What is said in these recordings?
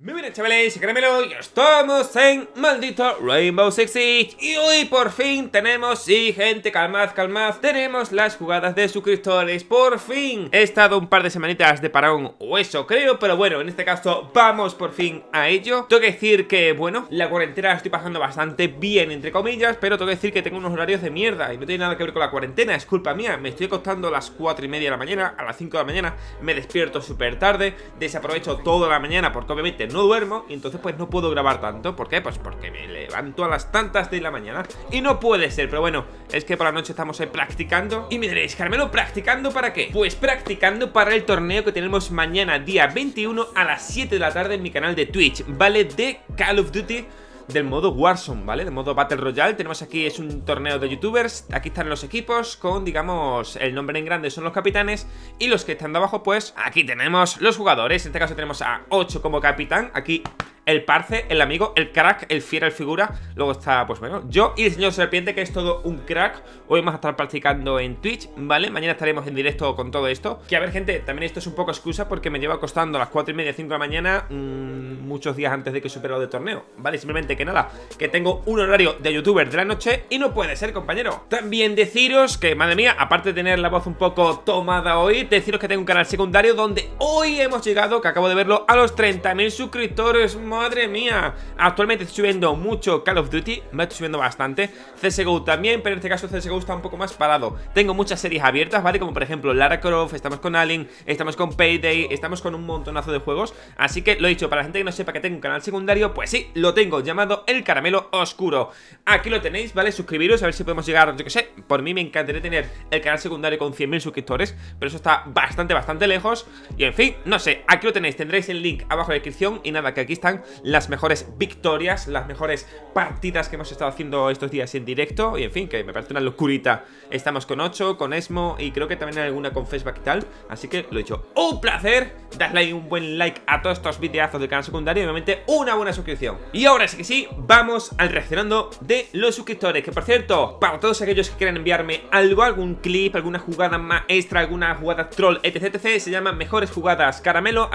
Muy bien chavales, y créanmelo, y estamos en maldito Rainbow Six Y hoy por fin tenemos, sí gente, calmad, calmad, tenemos las jugadas de suscriptores Por fin, he estado un par de semanitas de parón o eso creo Pero bueno, en este caso vamos por fin a ello Tengo que decir que, bueno, la cuarentena la estoy pasando bastante bien, entre comillas Pero tengo que decir que tengo unos horarios de mierda Y no tiene nada que ver con la cuarentena, es culpa mía Me estoy acostando a las 4 y media de la mañana, a las 5 de la mañana Me despierto súper tarde, desaprovecho toda la mañana porque obviamente no duermo y entonces pues no puedo grabar tanto. ¿Por qué? Pues porque me levanto a las tantas de la mañana y no puede ser. Pero bueno, es que por la noche estamos practicando y me diréis, Carmelo, ¿practicando para qué? Pues practicando para el torneo que tenemos mañana día 21 a las 7 de la tarde en mi canal de Twitch, ¿vale? De Call of Duty del modo Warzone, ¿vale? Del modo Battle Royale. Tenemos aquí, es un torneo de youtubers. Aquí están los equipos con, digamos, el nombre en grande son los capitanes. Y los que están de abajo, pues, aquí tenemos los jugadores. En este caso tenemos a 8 como capitán. Aquí el parce, el amigo, el crack, el fiera, el figura. Luego está, pues bueno, yo y el señor Serpiente, que es todo un crack. Hoy vamos a estar practicando en Twitch, ¿vale? Mañana estaremos en directo con todo esto. Que a ver, gente, también esto es un poco excusa porque me lleva costando a las 4 y media, 5 de la mañana, mm, muchos días antes de que supero lo de torneo, ¿vale? Simplemente que nada, que tengo un horario de youtuber de la noche y no puede ser, compañero. También deciros que, madre mía, aparte de tener la voz un poco tomada hoy, deciros que tengo un canal secundario donde hoy hemos llegado, que acabo de verlo, a los 30.000 suscriptores. ¡Madre madre mía. Actualmente estoy subiendo mucho Call of Duty, me estoy subiendo bastante. CSGO también, pero en este caso CSGO está un poco más parado. Tengo muchas series abiertas, ¿vale? Como por ejemplo Lara Croft, estamos con Alien, estamos con Payday, estamos con un montonazo de juegos. Así que lo he dicho, para la gente que no sepa que tengo un canal secundario, pues sí, lo tengo, llamado El Caramelo Oscuro. Aquí lo tenéis, ¿vale? Suscribiros, a ver si podemos llegar, yo que sé, por mí me encantaría tener el canal secundario con 100.000 suscriptores, pero eso está bastante, bastante lejos. Y en fin, no sé, aquí lo tenéis, tendréis el link abajo en la descripción y nada, que aquí están las mejores victorias, las mejores partidas que hemos estado haciendo estos días en directo. Y en fin, que me parece una locurita. Estamos con 8, con Esmo y creo que también hay alguna con Facebook y tal. Así que lo he hecho un placer. Dadle un buen like a todos estos videazos del canal secundario y obviamente una buena suscripción. Y ahora sí que sí, vamos al reaccionando de los suscriptores. Que por cierto, para todos aquellos que quieran enviarme algo, algún clip, alguna jugada maestra, alguna jugada troll, etc, etc, se llama mejores jugadas caramelo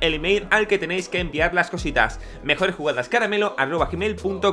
el email al que tenéis que enviar las cositas. Mejores jugadas caramelo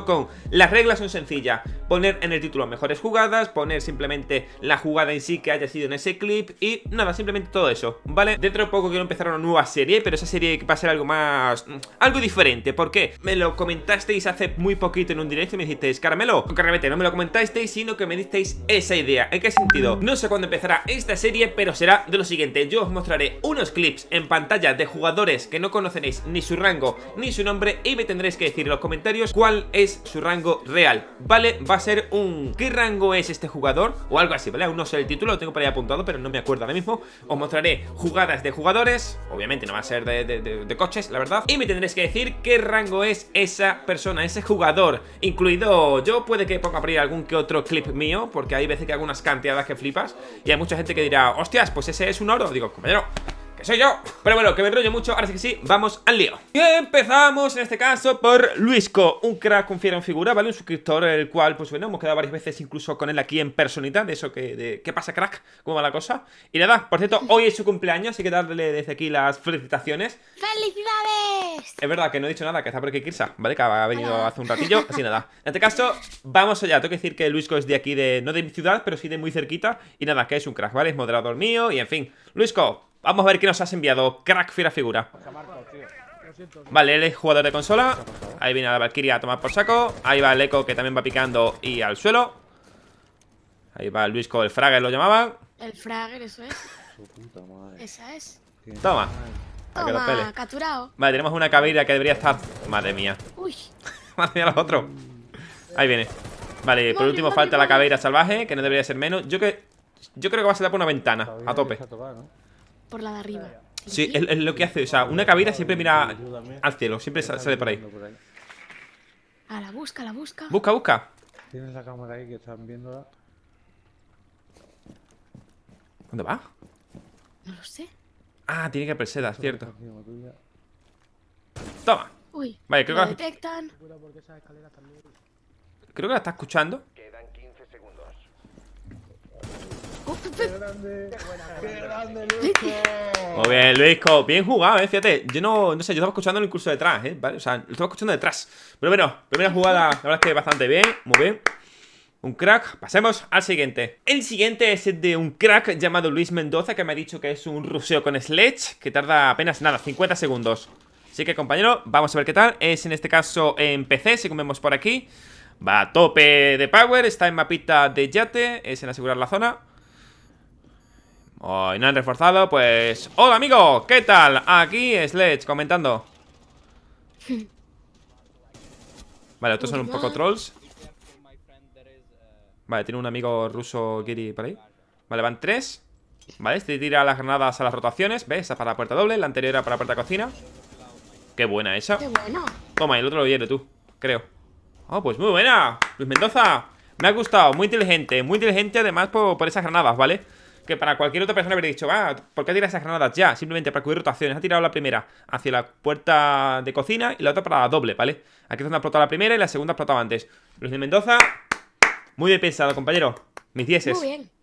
com, Las reglas son sencillas. Poner en el título mejores jugadas, poner simplemente la jugada en sí que haya sido en ese clip y nada, simplemente todo eso, ¿vale? Dentro de poco quiero empezar una nueva serie, pero esa serie va a ser algo más... Mm, algo diferente. porque Me lo comentasteis hace muy poquito en un directo y me dijisteis, caramelo, realmente no me lo comentasteis, sino que me disteis esa idea. ¿En qué sentido? No sé cuándo empezará esta serie, pero será de lo siguiente. Yo os mostraré unos clips en pantalla de jugadores que no conoceréis ni su ranking ni su nombre y me tendréis que decir en los comentarios cuál es su rango real, ¿vale? Va a ser un ¿qué rango es este jugador? o algo así, ¿vale? Aún no sé el título, lo tengo por ahí apuntado, pero no me acuerdo ahora mismo. Os mostraré jugadas de jugadores, obviamente no va a ser de, coches, la verdad, y me tendréis que decir qué rango es esa persona, ese jugador, incluido yo, puede que ponga abrir algún que otro clip mío, porque hay veces que hago unas cantidades que flipas, y hay mucha gente que dirá, hostias, pues ese es un oro, digo, compañero, soy yo Pero bueno, que me enrollo mucho, ahora sí que sí, vamos al lío Y empezamos en este caso por Luisco Un crack, con fiera en figura, ¿vale? Un suscriptor el cual, pues bueno, hemos quedado varias veces incluso con él aquí en personita De eso que, ¿qué pasa crack? ¿Cómo va la cosa? Y nada, por cierto, hoy es su cumpleaños, así que darle desde aquí las felicitaciones ¡Felicidades! Es verdad que no he dicho nada, que está por aquí Kirsa, ¿vale? Que ha venido hace un ratillo, así nada En este caso, vamos allá, tengo que decir que Luisco es de aquí, de no de mi ciudad, pero sí de muy cerquita Y nada, que es un crack, ¿vale? Es moderador mío y en fin Luisco, Vamos a ver qué nos has enviado. Crack, fiera figura. Vale, él es jugador de consola. Ahí viene la Valkyria a tomar por saco. Ahí va el Eco que también va picando y al suelo. Ahí va el Luisco, el Frager lo llamaba. El Frager, eso es. Esa es. Toma. Toma, capturado. Vale, tenemos una caveira que debería estar. Madre mía. Uy. Madre mía, los otros. Ahí viene. Vale, por último falta la caveira salvaje, que no debería ser menos. Yo que. Yo creo que va a ser por una ventana, a tope por la de arriba. Sí, es, lo que hace. O sea, una cabina siempre mira al cielo, siempre sale por ahí. A la busca, la busca. Busca, busca. Tienes la cámara ahí que están viéndola. ¿Dónde va? No lo sé. Ah, tiene que haber sedas, cierto. Toma. Uy, vale, creo que la... detectan. Creo que la está escuchando. Quedan grande! Muy bien, Luisco. Bien jugado, eh. Fíjate, yo no, no sé, yo estaba escuchando el curso detrás, eh. ¿Vale? O sea, lo estaba escuchando detrás. Pero bueno, primera jugada, la verdad es que bastante bien. Muy bien. Un crack. Pasemos al siguiente. El siguiente es de un crack llamado Luis Mendoza, que me ha dicho que es un ruseo con sledge, que tarda apenas nada, 50 segundos. Así que, compañero, vamos a ver qué tal. Es en este caso en PC, según vemos por aquí. Va a tope de power, está en mapita de yate, es en asegurar la zona. Y no han reforzado, pues... ¡Hola, amigo! ¿Qué tal? Aquí Sledge comentando. Vale, estos son un poco trolls. Vale, tiene un amigo ruso Giri por ahí. Vale, van tres. Vale, este tira las granadas a las rotaciones. ¿Ves? Esa para la puerta doble. La anterior era para la puerta cocina. Qué buena esa. Qué Toma, el otro lo hiere tú, creo. Oh, pues muy buena. Luis Mendoza. Me ha gustado. Muy inteligente. Muy inteligente además por, por esas granadas, ¿vale? que para cualquier otra persona habría dicho, va, ah, ¿por qué tiras esas granadas ya? Simplemente para cubrir rotaciones. Ha tirado la primera hacia la puerta de cocina y la otra para la doble, ¿vale? Aquí es donde ha explotado la primera y la segunda ha antes. Luis de Mendoza, muy bien pensado, compañero. Mis dieces. Muy bien.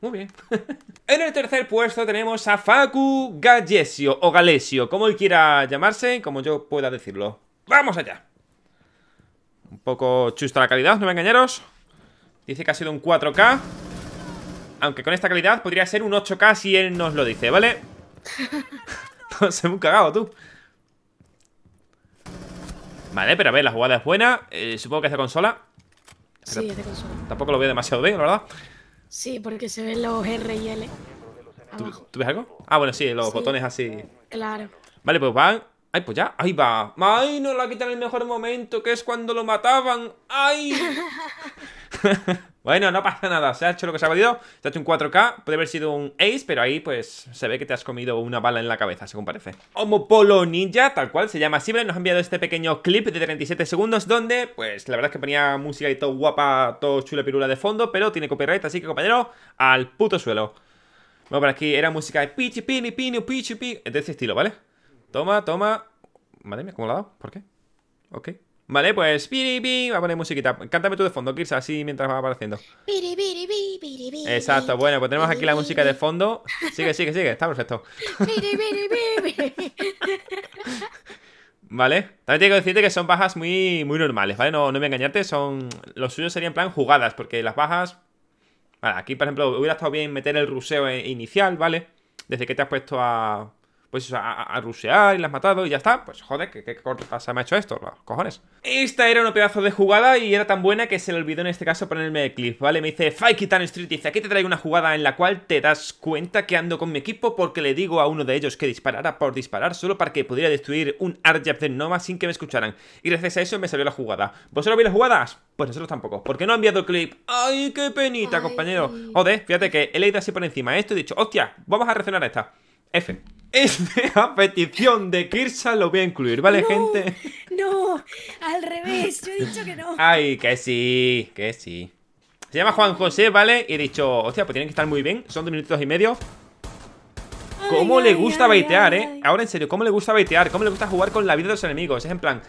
Muy bien. en el tercer puesto tenemos a Facu Galesio o Galesio, como él quiera llamarse, como yo pueda decirlo. ¡Vamos allá! Un poco chusta la calidad, no me engañaros. Dice que ha sido un 4K aunque con esta calidad podría ser un 8K si él nos lo dice, ¿vale? Se me cagado, tú. Vale, pero a ver, la jugada es buena. Eh, supongo que es de consola. sí, es de consola. Tampoco lo veo demasiado bien, la verdad. Sí, porque se ven los R y L. ¿Tú, ves algo? Ah, bueno, sí, los botones así. Claro. Vale, pues va. Ay, pues ya, ahí va. Ay, no la quitan el mejor momento, que es cuando lo mataban. Ay. Bueno, no pasa nada, se ha hecho lo que se ha podido Se ha hecho un 4K, puede haber sido un Ace Pero ahí, pues, se ve que te has comido una bala en la cabeza, según parece Homopolo Ninja, tal cual, se llama Sible Nos ha enviado este pequeño clip de 37 segundos Donde, pues, la verdad es que ponía música y todo guapa Todo chula pirula de fondo Pero tiene copyright, así que, compañero, al puto suelo Bueno, por aquí era música de Pichi, pini, pini, pichi, pi De ese estilo, ¿vale? Toma, toma Madre mía, ¿cómo lo ha dado? ¿Por qué? Ok Vale, pues piripi, va a poner musiquita. Cántame tú de fondo, Kirsa, así mientras va apareciendo. Exacto, bueno, pues tenemos aquí la música de fondo. Sigue, sigue, sigue, está perfecto. Vale, también tengo que decirte que son bajas muy, muy normales, ¿vale? No, no me engañarte, son. Los suyos serían en plan jugadas, porque las bajas. Vale, aquí, por ejemplo, hubiera estado bien meter el ruseo e-, inicial, ¿vale? Desde que te has puesto a pues a, rusear y las matado y ya está. Pues joder, qué, corto corta me ha hecho esto, cojones. Esta era un pedazo de jugada y era tan buena que se le olvidó en este caso ponerme el clip, ¿vale? Me dice Faikitan Street, dice, aquí te traigo una jugada en la cual te das cuenta que ando con mi equipo porque le digo a uno de ellos que disparara por disparar solo para que pudiera destruir un Arjab de Noma sin que me escucharan. Y gracias a eso me salió la jugada. ¿Vosotros vi las jugadas? Pues nosotros tampoco, porque no han enviado el clip. ¡Ay, qué penita, compañero! Joder, fíjate que he leído así por encima esto y he dicho, hostia, vamos a reaccionar a esta. F. Este, petición de Kirsa, lo voy a incluir, ¿vale, gente? No, al revés, yo he dicho que no. Ay, que sí, que sí. Se llama Juan José, ¿vale? Y he dicho, hostia, pues tienen que estar muy bien, son dos minutos y medio. ¿Cómo le gusta baitear, eh? Ahora en serio, ¿cómo le gusta baitear? ¿Cómo le gusta jugar con la vida de los enemigos? Es en plan,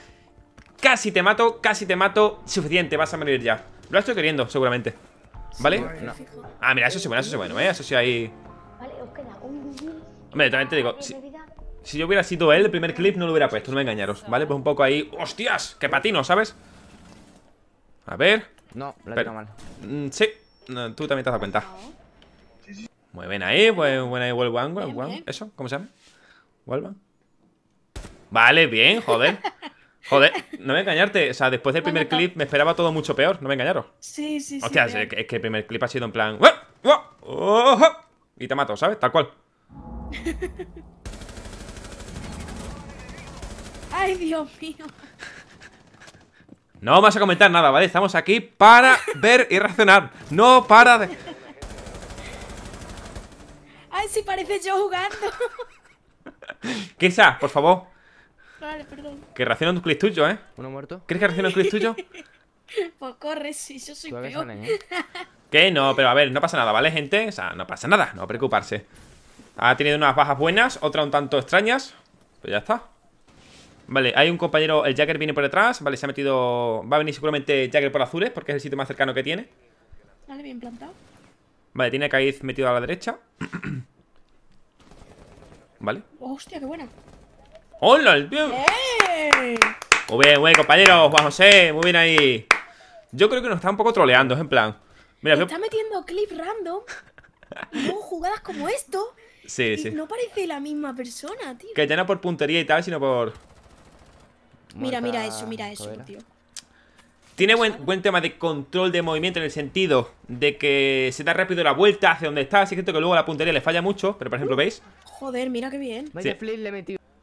casi te mato, casi te mato, suficiente, vas a morir ya. Lo estoy queriendo, seguramente. ¿Vale? Ah, mira, eso sí bueno, eso sí bueno, ¿eh? Eso sí ahí. Vale, os queda un Hombre, también te digo, si, yo hubiera sido él, el primer clip no lo hubiera puesto, no me engañaros, ¿vale? Pues un poco ahí... ¡Hostias! ¡Qué patino, ¿sabes? A ver... No, lo he mal. Mm, sí, tú también te has dado cuenta. Muy bien ahí, pues, buen, buena ahí, one ¿Eso? ¿Cómo se llama? Wolvan. Vale, bien, joder. Joder, no me engañarte. O sea, después del primer clip me esperaba todo mucho peor. No me engañaros Sí, sí, sí. es, que el primer clip ha sido en plan. Y te mato, ¿sabes? Tal cual. Ay, Dios mío. No vas a comentar nada, ¿vale? Estamos aquí para ver y razonar. No para de... Ay, si parece yo jugando. Kisa, por favor. Vale, perdón. Que raciona un clic tuyo, ¿eh? ¿Uno muerto? ¿Crees que reaccione un clic tuyo? Pues corre, si yo soy peor. ¿eh? Que no, pero a ver, no pasa nada, ¿vale, gente? O sea, no pasa nada, no preocuparse. Ha tenido unas bajas buenas, otras un tanto extrañas Pero ya está Vale, hay un compañero, el Jagger viene por detrás Vale, se ha metido, va a venir seguramente Jagger por azules Porque es el sitio más cercano que tiene Vale, bien plantado Vale, tiene a Caiz metido a la derecha Vale oh, Hostia, qué buena ¡Hola, el tío! ¡Eh! Muy bien, muy bien, compañeros Juan José, muy bien ahí Yo creo que nos está un poco troleando, es en plan Mira, está metiendo clip random y jugadas como esto Sí, No parece la misma persona, tío. Que ya no por puntería y tal, sino por. Mira, mira eso, mira eso, tío. Tiene buen, buen tema de control de movimiento en el sentido de que se da rápido la vuelta hacia donde está. Así que que luego la puntería le falla mucho, pero por ejemplo, uh, ¿veis? Joder, mira qué bien. Sí. le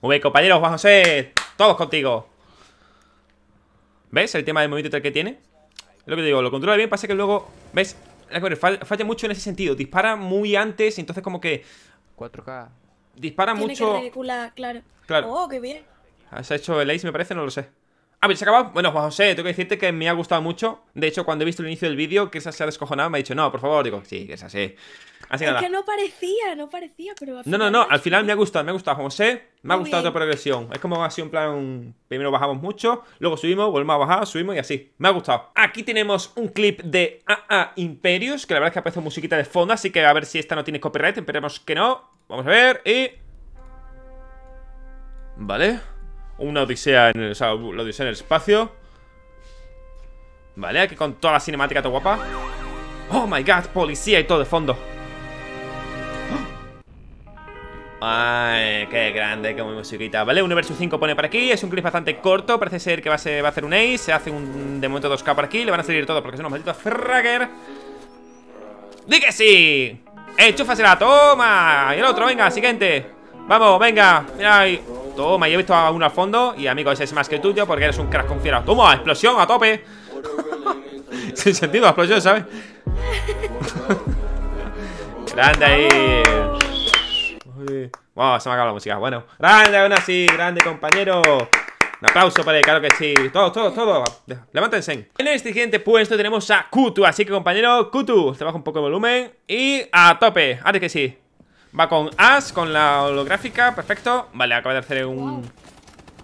Muy bien, compañeros, a ser todos contigo. ¿Ves el tema de movimiento que tiene? lo que digo, lo controla bien, pasa que luego, ¿ves? Falla mucho en ese sentido, dispara muy antes, Y entonces como que 4K. Dispara Tiene mucho. Que claro. claro. Oh, qué bien. Ah, ¿Has hecho el ace, me parece? No lo sé. A ver, se acaba. Bueno, José, tengo que decirte que me ha gustado mucho. De hecho, cuando he visto el inicio del vídeo, que esa se ha descojonado, me ha dicho, no, por favor, digo, sí, que es así. Así es que no parecía, no parecía, pero. Al no, no, no, al final me ha gustado, me ha gustado José, me ha gustado la progresión. Es como así, un plan, primero bajamos mucho, luego subimos, volvemos a bajar, subimos y así. Me ha gustado. Aquí tenemos un clip de AA Imperius, que la verdad es que aparece musiquita de fondo, así que a ver si esta no tiene copyright, esperemos que no. Vamos a ver y. Vale una odisea en el, odisea en el espacio. Vale, aquí con toda la cinemática todo guapa. Oh my god, policía y todo de fondo. Ay, qué grande, qué muy musiquita Vale, Universo 5 pone para aquí Es un clip bastante corto, parece ser que va a, hacer un ace Se hace un de momento 2K por aquí Le van a salir todo porque son unos maldito fragger ¡Di que sí! ¡Enchúfasela! ¡Toma! Y el otro, venga, siguiente Vamos, venga, mira ahí Toma, yo he visto a uno al fondo Y amigo, ese es más que tuyo porque eres un crack confiado Toma, explosión a tope Sin sentido, explosión, ¿sabes? grande ahí Wow, se me ha la música Bueno, grande aún así, grande compañero un aplauso para él, claro que sí. Todo, todo, todo. Levántense. En este siguiente puesto tenemos a Kutu. Así que, compañero, Kutu, te bajo un poco de volumen. Y a tope. Antes que sí. Va con As, con la holográfica, perfecto Vale, acaba de hacer un,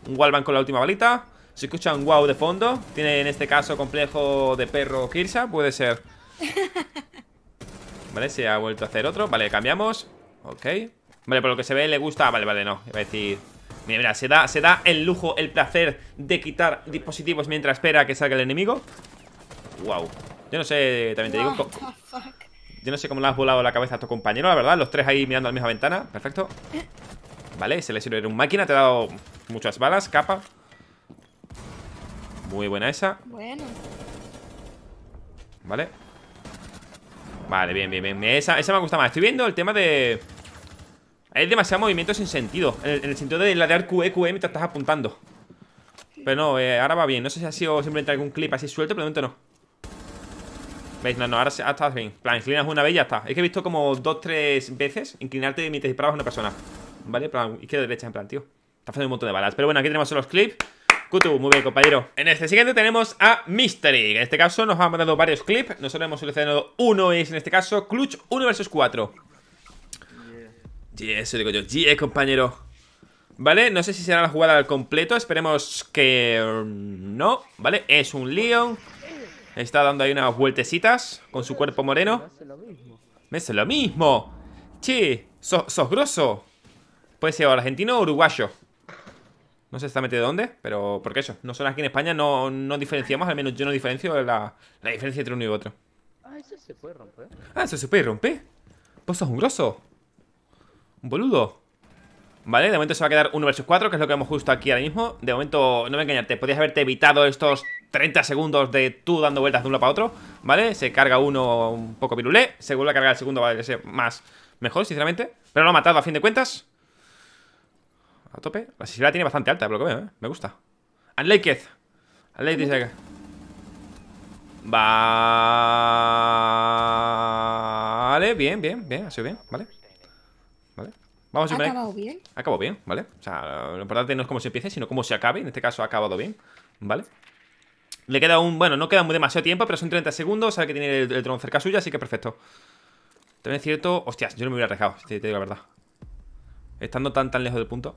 un wallbang con la última balita Se escucha un wow de fondo Tiene en este caso complejo de perro Kirsa, puede ser Vale, se ha vuelto a hacer otro Vale, cambiamos, ok Vale, por lo que se ve le gusta, vale, vale, no Iba a decir, mira, mira, se da, se da el lujo El placer de quitar dispositivos Mientras espera que salga el enemigo Wow, yo no sé, también te digo yo no sé cómo le has volado la cabeza a tu compañero, la verdad. Los tres ahí mirando a la misma ventana. Perfecto. Vale, se le sirve un máquina. Te ha dado muchas balas, capa. Muy buena esa. Bueno. Vale. Vale, bien, bien, bien. Esa, esa me gusta más. Estoy viendo el tema de... Hay demasiado movimiento sin sentido. En el, sentido de ladear QE, QE mientras estás apuntando. Pero no, eh, ahora va bien. No sé si ha sido simplemente algún clip así suelto, pero de momento no. ¿Veis? No, no, ahora, estás bien. plan, inclinas una vez y ya está. Es que he visto como dos, tres veces inclinarte mientras disparabas a una persona. ¿Vale? plan, izquierda, derecha, en plan, tío. Está haciendo un montón de balas. Pero bueno, aquí tenemos los clips. Kutu, muy bien, compañero. En este siguiente tenemos a Mystery. en este caso nos ha mandado varios clips. Nosotros hemos seleccionado uno, es en este caso Clutch 1 vs 4. Yes, yeah, eso digo yo. Yeah, compañero. ¿Vale? No sé si será la jugada al completo. Esperemos que mm, no. ¿Vale? Es un Leon. Está dando ahí unas vueltecitas con su cuerpo moreno. Me hace lo mismo. Me hace lo mismo. Che, sos, grosso. Puede ser argentino o uruguayo. No sé exactamente de dónde, pero por qué eso, No son aquí en España no, diferenciamos, al menos yo no diferencio la, diferencia entre uno y otro. Ah, eso se puede romper. Ah, eso se puede romper. Pues sos un grosso. Un boludo. Vale, de momento se va a quedar Uno versus 4, que es lo que vemos justo aquí ahora mismo. De momento, no me engañarte, podías haberte evitado estos 30 segundos de tú dando vueltas de un lado para otro, ¿vale? Se carga uno un poco pirulé, se vuelve a cargar el segundo, vale, ser más mejor, sinceramente. Pero lo ha matado a fin de cuentas. A tope. La sensibilidad tiene bastante alta, pero lo que veo, ¿eh? Me gusta. dice va Vale, bien, bien, bien, ha sido bien, ¿vale? Vale. Vamos a ¿Ha acabado bien? ¿vale? O sea, lo importante no es cómo se empiece, sino cómo se acabe. En este caso ha acabado bien, ¿vale? vale le queda un. Bueno, no queda muy demasiado tiempo, pero son 30 segundos. Sabe que tiene el, dron cerca suya, así que perfecto. También es cierto. Hostias, yo no me hubiera arriesgado, te digo la verdad. Estando tan, tan lejos del punto.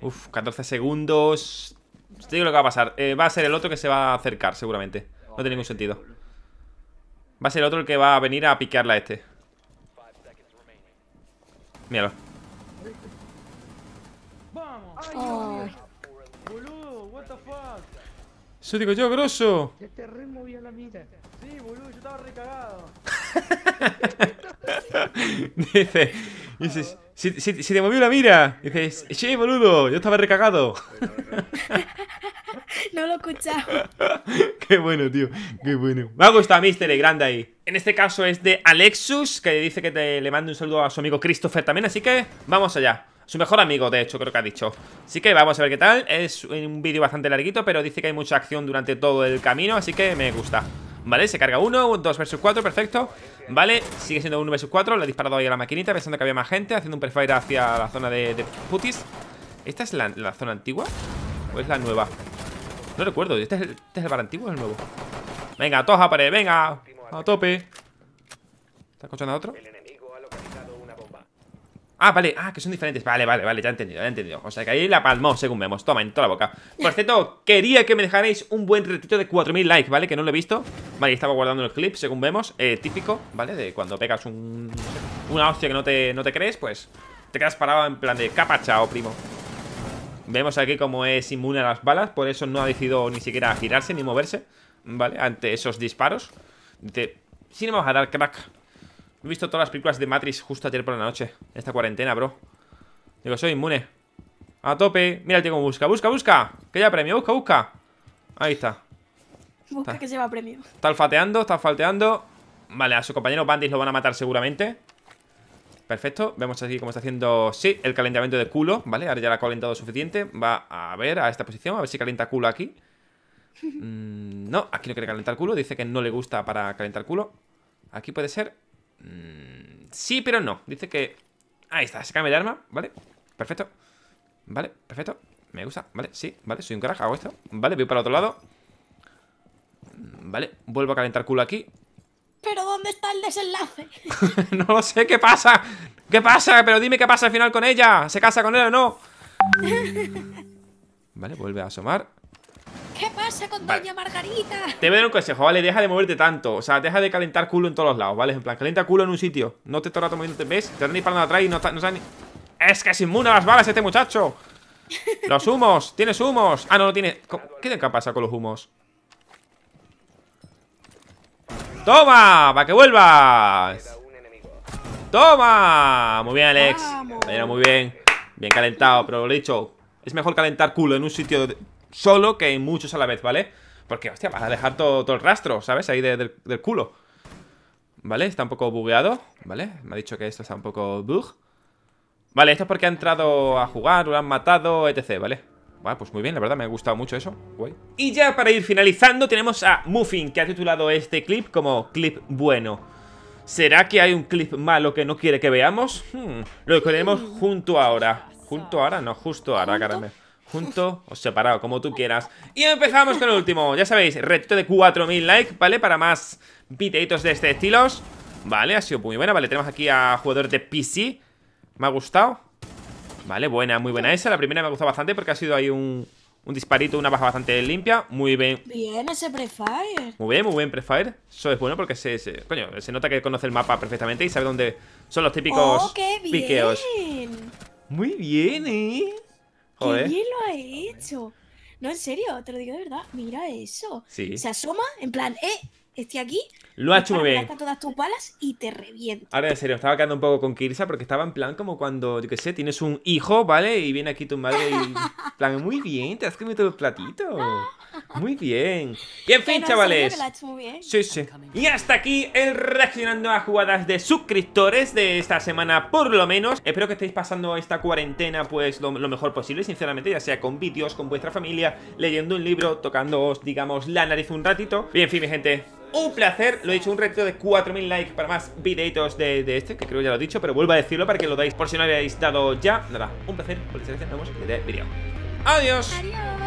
Uf, 14 segundos. Te digo lo que va a pasar. Eh, va a ser el otro que se va a acercar, seguramente. No tiene ningún sentido. Va a ser el otro el que va a venir a piquearla a este. Míralo. Eso digo yo, grosso. la mira. Sí, boludo, yo estaba recagado. dice, Dices si, si, te movió la mira. Dices, sí, boludo, yo estaba recagado. no lo escuchaba. Qué bueno, tío. Qué bueno. Me ha gustado a mí grande ahí. En este caso es de Alexus, que dice que te, le manda un saludo a su amigo Christopher también. Así que vamos allá. Su mejor amigo, de hecho, creo que ha dicho Así que vamos a ver qué tal Es un vídeo bastante larguito, pero dice que hay mucha acción durante todo el camino Así que me gusta Vale, se carga uno, Dos versus cuatro, perfecto Vale, sigue siendo uno versus cuatro Le he disparado ahí a la maquinita pensando que había más gente Haciendo un perfil hacia la zona de, putis ¿Esta es la, zona antigua? ¿O es la nueva? No recuerdo, ¿este es el, este bar antiguo o el nuevo? Venga, todos a pared, venga A tope ¿Está escuchando a otro? Ah, vale, ah, que son diferentes Vale, vale, vale, ya he entendido, ya he entendido O sea que ahí la palmó, según vemos, toma, en toda la boca Por cierto, quería que me dejarais un buen retito de 4000 likes, ¿vale? Que no lo he visto Vale, estaba guardando el clip, según vemos eh, Típico, ¿vale? De cuando pegas una hostia que no te, crees, pues Te quedas parado en plan de capa chao, primo Vemos aquí cómo es inmune a las balas Por eso no ha decidido ni siquiera girarse ni moverse ¿Vale? Ante esos disparos Dice, si no me a dar, crack He visto todas las películas de Matrix justo ayer por la noche. esta cuarentena, bro. Digo, soy inmune. A tope. Mira el tío busca. Busca, busca. Que ya premio. Busca, busca. Ahí está. Busca que se premio. Está alfateando, está falteando. Vale, a su compañero Bandis lo van a matar seguramente. Perfecto. Vemos aquí cómo está haciendo, sí, el calentamiento de culo. Vale, ahora ya lo ha calentado suficiente. Va a ver a esta posición, a ver si calienta culo aquí. Mm, no, aquí no quiere calentar culo. Dice que no le gusta para calentar culo. Aquí puede ser. Mm, sí, pero no. Dice que... Ahí está, se cambia de arma, ¿vale? Perfecto. Vale, perfecto. Me gusta, ¿vale? Sí, ¿vale? Soy un carajo, hago esto. Vale, voy para el otro lado. Mm, vale, vuelvo a calentar culo aquí. ¿Pero dónde está el desenlace? no lo sé, ¿qué pasa? ¿Qué pasa? Pero dime qué pasa al final con ella. ¿Se casa con él o no? Mm, vale, vuelve a asomar. ¿Qué pasa con Doña Margarita? Te voy a dar un consejo, ¿vale? Deja de moverte tanto. O sea, deja de calentar culo en todos los lados, ¿vale? En plan, calenta culo en un sitio. No te todo rato moviéndote, ¿ves? Te disparando atrás y no, ¡Es que es inmune a las balas este muchacho! ¡Los humos! ¡Tienes humos! Ah, no, no tiene... ¿Qué que pasa con los humos? ¡Toma! ¡Para que vuelvas! ¡Toma! Muy bien, Alex. era muy bien. Bien calentado, pero lo he dicho. Es mejor calentar culo en un sitio de solo que hay muchos a la vez, ¿vale? Porque, hostia, vas a dejar todo, el rastro, ¿sabes? Ahí del culo ¿Vale? Está un poco bugueado ¿Vale? Me ha dicho que esto está un poco bug Vale, esto es porque ha entrado a jugar, lo han matado, etc, ¿vale? Bueno, pues muy bien, la verdad me ha gustado mucho eso Y ya para ir finalizando tenemos a Muffin Que ha titulado este clip como clip bueno ¿Será que hay un clip malo que no quiere que veamos? Hmm, lo queremos junto ahora Junto ahora, no, justo ahora, caramba junto o separado, como tú quieras. Y empezamos con el último, ya sabéis, Reto de 4000 likes, ¿vale? Para más videitos de este estilo. Vale, ha sido muy buena, vale, tenemos aquí a jugador de PC Me ha gustado Vale, buena, muy buena esa La primera me ha gustado bastante porque ha sido ahí un, un disparito, una baja bastante limpia Muy bien Bien ese prefire Muy bien, muy bien prefire Eso es bueno porque se, coño, se nota que conoce el mapa perfectamente Y sabe dónde son los típicos oh, piqueos Muy bien, eh ¿Quién lo ha hecho! No, en serio, te lo digo de verdad. Mira eso. Se asoma en plan, ¡eh! estoy aquí. Lo ha hecho muy bien. todas tus balas y te reviento. Ahora, en serio, estaba quedando un poco con Kirsa porque estaba en plan como cuando, yo qué sé, tienes un hijo, ¿vale? Y viene aquí tu madre y. plan, muy bien, te has comido el platito. Muy bien. Y en fin, chavales. Sí, sí. Y hasta aquí el reaccionando a jugadas de suscriptores de esta semana, por lo menos. Espero que estéis pasando esta cuarentena, pues, lo, lo mejor posible, sinceramente, ya sea con vídeos, con vuestra familia, leyendo un libro, tocándoos, digamos, la nariz un ratito. Y en fin, mi gente un placer Lo he dicho, un reto de 4000 likes para más videitos de, este Que creo que ya lo he dicho, pero vuelvo a decirlo para que lo dais por si no lo habéis dado ya Nada, un placer, por nos vemos en el vídeo, Adiós, Adiós.